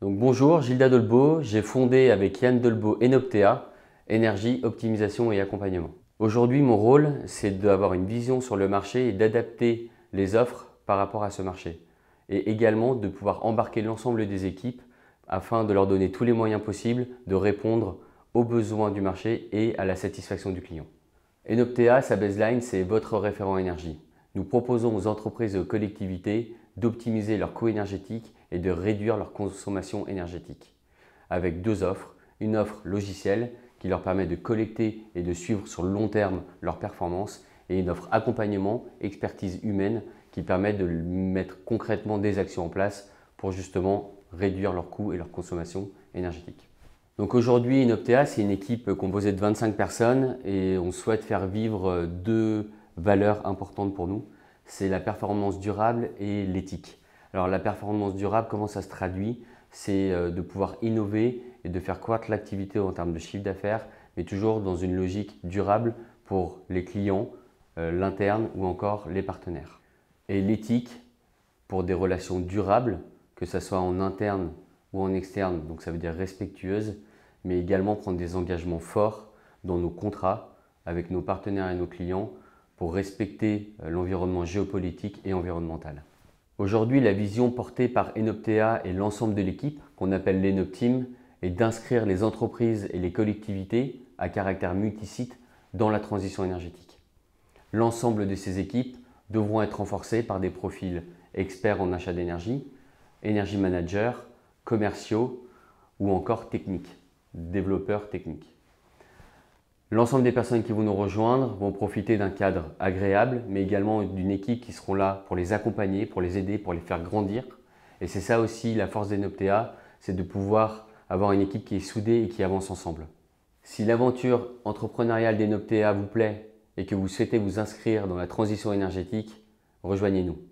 Donc bonjour, Gilda Dolbeau, j'ai fondé avec Yann Dolbeau Enoptea, énergie, optimisation et accompagnement. Aujourd'hui, mon rôle, c'est d'avoir une vision sur le marché et d'adapter les offres par rapport à ce marché. Et également de pouvoir embarquer l'ensemble des équipes afin de leur donner tous les moyens possibles de répondre aux besoins du marché et à la satisfaction du client. Enoptea, sa baseline, c'est votre référent énergie. Nous proposons aux entreprises et aux collectivités d'optimiser leur coût énergétique et de réduire leur consommation énergétique. Avec deux offres, une offre logicielle qui leur permet de collecter et de suivre sur le long terme leurs performance, et une offre accompagnement, expertise humaine qui permet de mettre concrètement des actions en place pour justement réduire leurs coûts et leur consommation énergétique. Donc aujourd'hui, Inoptea, c'est une équipe composée de 25 personnes et on souhaite faire vivre deux valeurs importantes pour nous, c'est la performance durable et l'éthique. Alors la performance durable, comment ça se traduit C'est euh, de pouvoir innover et de faire croître l'activité en termes de chiffre d'affaires, mais toujours dans une logique durable pour les clients, euh, l'interne ou encore les partenaires. Et l'éthique pour des relations durables, que ce soit en interne ou en externe, donc ça veut dire respectueuse, mais également prendre des engagements forts dans nos contrats avec nos partenaires et nos clients pour respecter euh, l'environnement géopolitique et environnemental. Aujourd'hui, la vision portée par Enoptea et l'ensemble de l'équipe, qu'on appelle l'Enoptim, est d'inscrire les entreprises et les collectivités à caractère multisite dans la transition énergétique. L'ensemble de ces équipes devront être renforcées par des profils experts en achat d'énergie, énergie manager, commerciaux ou encore techniques, développeurs techniques. L'ensemble des personnes qui vont nous rejoindre vont profiter d'un cadre agréable, mais également d'une équipe qui seront là pour les accompagner, pour les aider, pour les faire grandir. Et c'est ça aussi la force des Noptea, c'est de pouvoir avoir une équipe qui est soudée et qui avance ensemble. Si l'aventure entrepreneuriale des Noptea vous plaît et que vous souhaitez vous inscrire dans la transition énergétique, rejoignez-nous.